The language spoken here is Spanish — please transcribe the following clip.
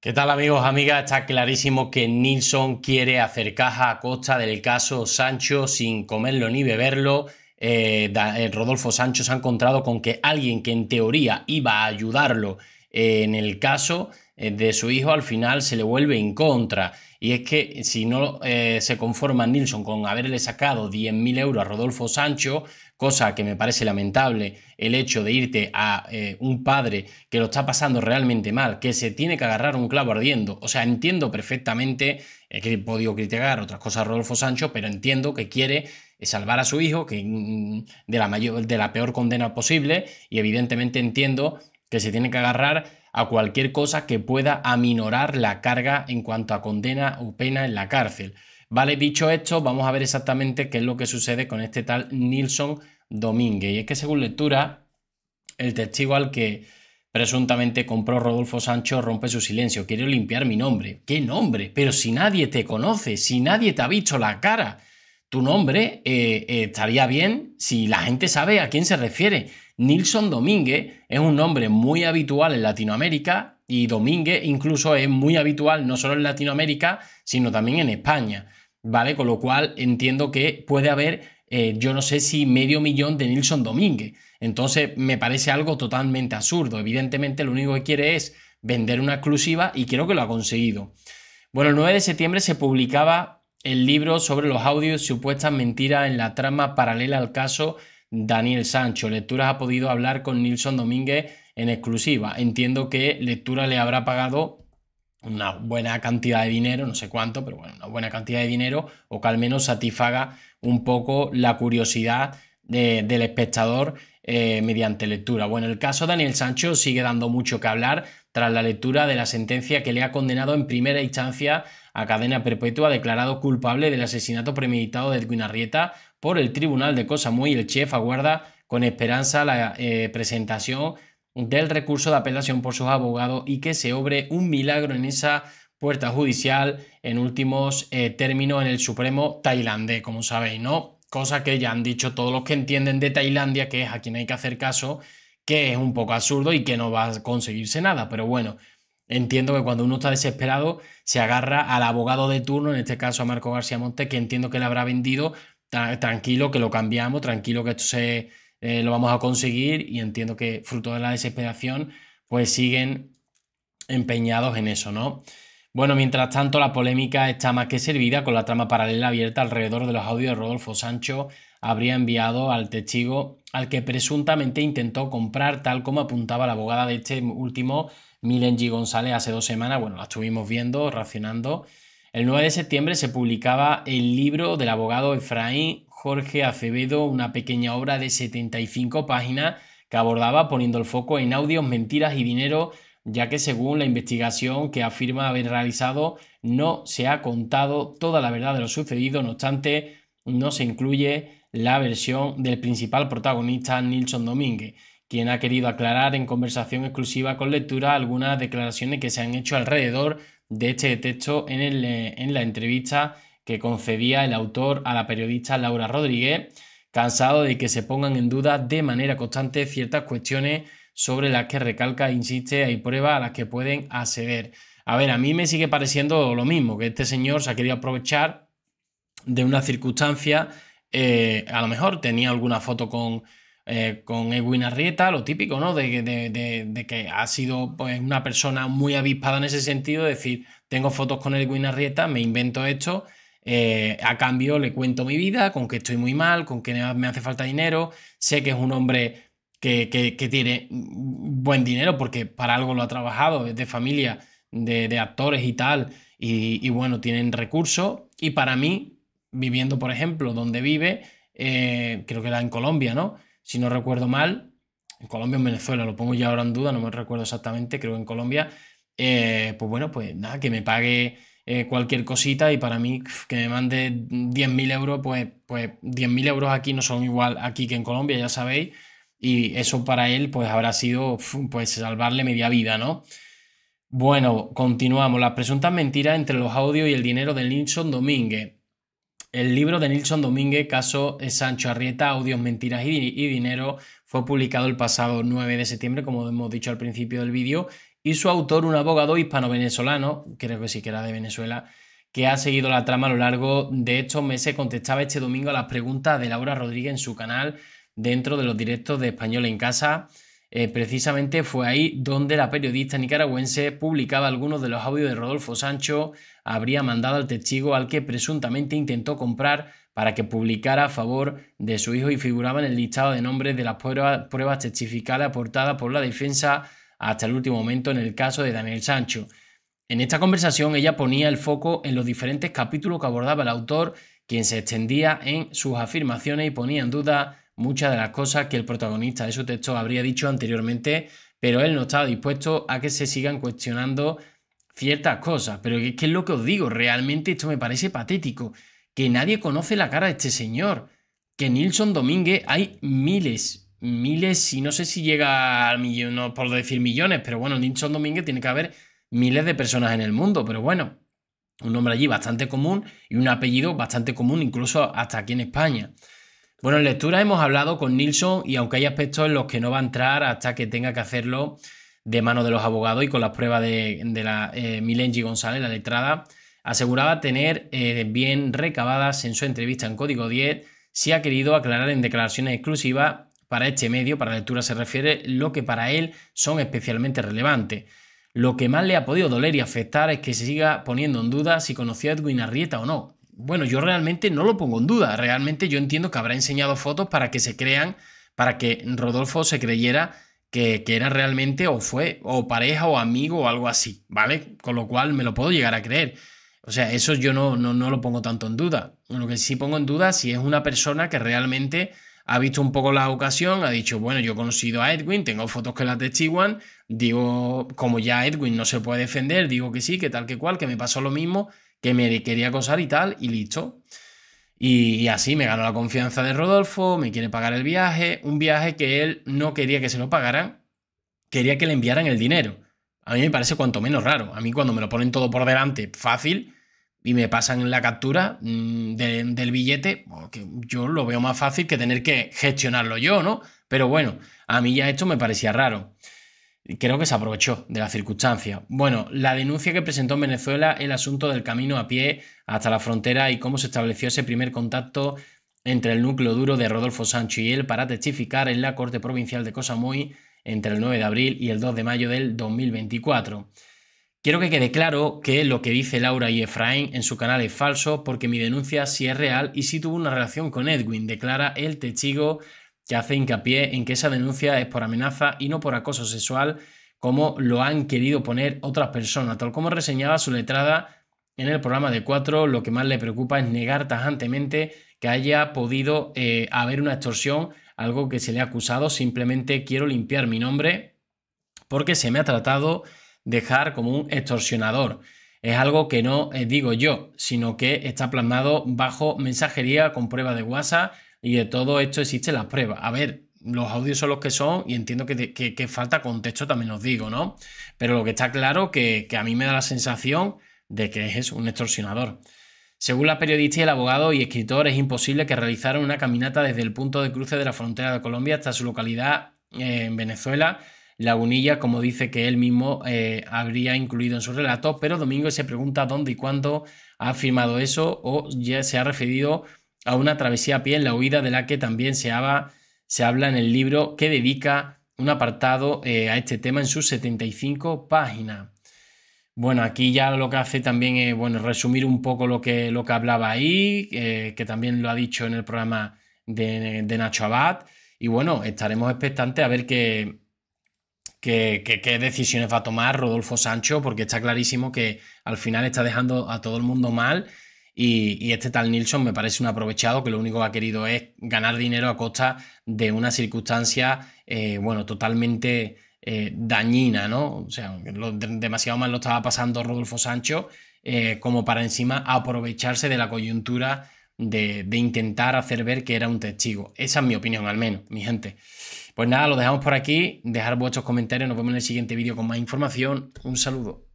¿Qué tal amigos, amigas? Está clarísimo que Nilsson quiere hacer caja a costa del caso Sancho sin comerlo ni beberlo. Eh, eh, Rodolfo Sancho se ha encontrado con que alguien que en teoría iba a ayudarlo eh, en el caso de su hijo al final se le vuelve en contra y es que eh, si no eh, se conforma Nilsson con haberle sacado 10.000 euros a Rodolfo Sancho, cosa que me parece lamentable, el hecho de irte a eh, un padre que lo está pasando realmente mal, que se tiene que agarrar un clavo ardiendo. O sea, entiendo perfectamente que he podido criticar otras cosas a Rodolfo Sancho, pero entiendo que quiere salvar a su hijo que, mm, de, la mayor, de la peor condena posible y evidentemente entiendo que se tiene que agarrar a cualquier cosa que pueda aminorar la carga en cuanto a condena o pena en la cárcel. Vale, dicho esto, vamos a ver exactamente qué es lo que sucede con este tal Nilson Domínguez. Y es que según lectura, el testigo al que presuntamente compró Rodolfo Sancho rompe su silencio. Quiero limpiar mi nombre. ¿Qué nombre? Pero si nadie te conoce, si nadie te ha visto la cara, tu nombre eh, eh, estaría bien si la gente sabe a quién se refiere. Nilson Domínguez es un nombre muy habitual en Latinoamérica y Domínguez incluso es muy habitual no solo en Latinoamérica, sino también en España, ¿vale? Con lo cual entiendo que puede haber eh, yo no sé si medio millón de Nilson Domínguez. Entonces me parece algo totalmente absurdo. Evidentemente lo único que quiere es vender una exclusiva y creo que lo ha conseguido. Bueno, el 9 de septiembre se publicaba el libro sobre los audios y supuestas mentiras en la trama paralela al caso Daniel Sancho. Lecturas ha podido hablar con Nilson Domínguez en exclusiva. Entiendo que Lectura le habrá pagado una buena cantidad de dinero, no sé cuánto, pero bueno, una buena cantidad de dinero, o que al menos satisfaga un poco la curiosidad del espectador eh, mediante lectura. Bueno, el caso Daniel Sancho sigue dando mucho que hablar tras la lectura de la sentencia que le ha condenado en primera instancia a cadena perpetua declarado culpable del asesinato premeditado de Edwin por el Tribunal de Cosa Muy El chef aguarda con esperanza la eh, presentación del recurso de apelación por sus abogados y que se obre un milagro en esa puerta judicial en últimos eh, términos en el Supremo tailandés, como sabéis, ¿no? Cosa que ya han dicho todos los que entienden de Tailandia, que es a quien hay que hacer caso, que es un poco absurdo y que no va a conseguirse nada, pero bueno, Entiendo que cuando uno está desesperado se agarra al abogado de turno, en este caso a Marco García Montes, que entiendo que le habrá vendido, tranquilo que lo cambiamos, tranquilo que esto se, eh, lo vamos a conseguir y entiendo que fruto de la desesperación pues siguen empeñados en eso, ¿no? Bueno, mientras tanto la polémica está más que servida con la trama paralela abierta alrededor de los audios de Rodolfo Sancho habría enviado al testigo al que presuntamente intentó comprar, tal como apuntaba la abogada de este último, Milen G. González, hace dos semanas. Bueno, la estuvimos viendo, racionando. El 9 de septiembre se publicaba el libro del abogado Efraín Jorge Acevedo, una pequeña obra de 75 páginas que abordaba poniendo el foco en audios, mentiras y dinero, ya que según la investigación que afirma haber realizado, no se ha contado toda la verdad de lo sucedido, no obstante, no se incluye la versión del principal protagonista Nilson Domínguez, quien ha querido aclarar en conversación exclusiva con lectura algunas declaraciones que se han hecho alrededor de este texto eh, en, la entrevista que concedía el autor a la periodista Laura Rodríguez, cansado de que se pongan en duda de manera constante ciertas cuestiones sobre las que recalca, insiste, hay pruebas a las que pueden acceder. A ver, a mí me sigue pareciendo lo mismo, que este señor se ha querido aprovechar de una circunstancia eh, a lo mejor tenía alguna foto con, eh, con Edwin Arrieta, lo típico, ¿no? De, que ha sido pues, una persona muy avispada en ese sentido, es decir, tengo fotos con Edwin Arrieta, me invento esto, eh, a cambio le cuento mi vida, con que estoy muy mal, con que me hace falta dinero, sé que es un hombre que, tiene buen dinero porque para algo lo ha trabajado, es de familia, de, actores y tal, y, y bueno, tienen recursos, y para mí viviendo, por ejemplo, donde vive, eh, creo que era en Colombia, ¿no? Si no recuerdo mal, en Colombia o en Venezuela, lo pongo ya ahora en duda, no me recuerdo exactamente, creo que en Colombia, eh, pues bueno, pues nada, que me pague eh, cualquier cosita y para mí que me mande 10.000 euros, pues, pues 10.000 euros aquí no son igual aquí que en Colombia, ya sabéis, y eso para él pues habrá sido pues salvarle media vida, ¿no? Bueno, continuamos. Las presuntas mentiras entre los audios y el dinero de Linson Domínguez. El libro de Nilson Domínguez, Caso Sancho Arrieta, Audios, Mentiras y, Dinero, fue publicado el pasado 9 de septiembre, como hemos dicho al principio del vídeo, y su autor, un abogado hispano-venezolano, creo que sí que era de Venezuela, que ha seguido la trama a lo largo de estos meses, contestaba este domingo a las preguntas de Laura Rodríguez en su canal dentro de los directos de Español en Casa. Eh, precisamente fue ahí donde la periodista nicaragüense publicaba algunos de los audios de Rodolfo Sancho, habría mandado al testigo al que presuntamente intentó comprar para que publicara a favor de su hijo y figuraba en el listado de nombres de las pruebas, pruebas testificadas aportadas por la defensa hasta el último momento en el caso de Daniel Sancho. En esta conversación ella ponía el foco en los diferentes capítulos que abordaba el autor, quien se extendía en sus afirmaciones y ponía en duda muchas de las cosas que el protagonista de su texto habría dicho anteriormente, pero él no estaba dispuesto a que se sigan cuestionando ciertas cosas. Pero es que es lo que os digo, realmente esto me parece patético, que nadie conoce la cara de este señor, que Nilsson Domínguez hay miles, miles, y no sé si llega al millón, no por decir millones, pero bueno, Nilson Domínguez tiene que haber miles de personas en el mundo, pero bueno, un nombre allí bastante común y un apellido bastante común incluso hasta aquí en España. Bueno, en lectura hemos hablado con Nilsson y aunque hay aspectos en los que no va a entrar hasta que tenga que hacerlo de mano de los abogados y con las pruebas de, la eh, Milenji González, la letrada, aseguraba tener eh, bien recabadas en su entrevista en Código 10 si ha querido aclarar en declaraciones exclusivas para este medio, para lectura se refiere, lo que para él son especialmente relevantes. Lo que más le ha podido doler y afectar es que se siga poniendo en duda si conoció a Edwin Arrieta o no bueno, yo realmente no lo pongo en duda, realmente yo entiendo que habrá enseñado fotos para que se crean, para que Rodolfo se creyera que, era realmente o fue o pareja o amigo o algo así, ¿vale? Con lo cual me lo puedo llegar a creer. O sea, eso yo no, no, lo pongo tanto en duda. Lo que sí pongo en duda si es una persona que realmente ha visto un poco la ocasión, ha dicho, bueno, yo he conocido a Edwin, tengo fotos que la atestiguan, digo, como ya Edwin no se puede defender, digo que sí, que tal que cual, que me pasó lo mismo, que me quería acosar y tal, y listo. Y, así me ganó la confianza de Rodolfo, me quiere pagar el viaje, un viaje que él no quería que se lo pagaran, quería que le enviaran el dinero. A mí me parece cuanto menos raro. A mí cuando me lo ponen todo por delante, fácil, y me pasan la captura mm, del billete, oh, yo lo veo más fácil que tener que gestionarlo yo, ¿no? Pero bueno, a mí ya esto me parecía raro creo que se aprovechó de la circunstancia. Bueno, la denuncia que presentó en Venezuela el asunto del camino a pie hasta la frontera y cómo se estableció ese primer contacto entre el núcleo duro de Rodolfo Sancho y él para testificar en la Corte Provincial de Cosamoy entre el 9 de abril y el 2 de mayo del 2024. Quiero que quede claro que lo que dice Laura y Efraín en su canal es falso porque mi denuncia sí es real y sí tuvo una relación con Edwin, declara el testigo que hace hincapié en que esa denuncia es por amenaza y no por acoso sexual, como lo han querido poner otras personas, tal como reseñaba su letrada en el programa de cuatro, lo que más le preocupa es negar tajantemente que haya podido eh, haber una extorsión, algo que se le ha acusado. Simplemente quiero limpiar mi nombre porque se me ha tratado dejar como un extorsionador. Es algo que no eh, digo yo, sino que está plasmado bajo mensajería con prueba de WhatsApp y de todo esto existe las pruebas. A ver, los audios son los que son y entiendo que, falta contexto, también os digo, ¿no? Pero lo que está claro que, que a mí me da la sensación de que es un extorsionador. Según la periodista y el abogado y escritor, es imposible que realizaran una caminata desde el punto de cruce de la frontera de Colombia hasta su localidad eh, en Venezuela, Lagunilla, como dice que él mismo eh, habría incluido en su relato, pero Domingo se pregunta dónde y cuándo ha firmado eso o ya se ha referido a una travesía a pie en la huida de la que también se habla, se habla en el libro que dedica un apartado eh, a este tema en sus 75 páginas. Bueno, aquí ya lo que hace también es bueno, resumir un poco lo que, lo que hablaba ahí, eh, que también lo ha dicho en el programa de, Nacho Abad. Y bueno, estaremos expectantes a ver qué, qué, qué decisiones va a tomar Rodolfo Sancho, porque está clarísimo que al final está dejando a todo el mundo mal y, este tal Nilsson me parece un aprovechado que lo único que ha querido es ganar dinero a costa de una circunstancia, eh, bueno, totalmente eh, dañina, ¿no? O sea, demasiado mal lo estaba pasando Rodolfo Sancho eh, como para encima aprovecharse de la coyuntura de, de intentar hacer ver que era un testigo. Esa es mi opinión, al menos, mi gente. Pues nada, lo dejamos por aquí. Dejar vuestros comentarios. Nos vemos en el siguiente vídeo con más información. Un saludo.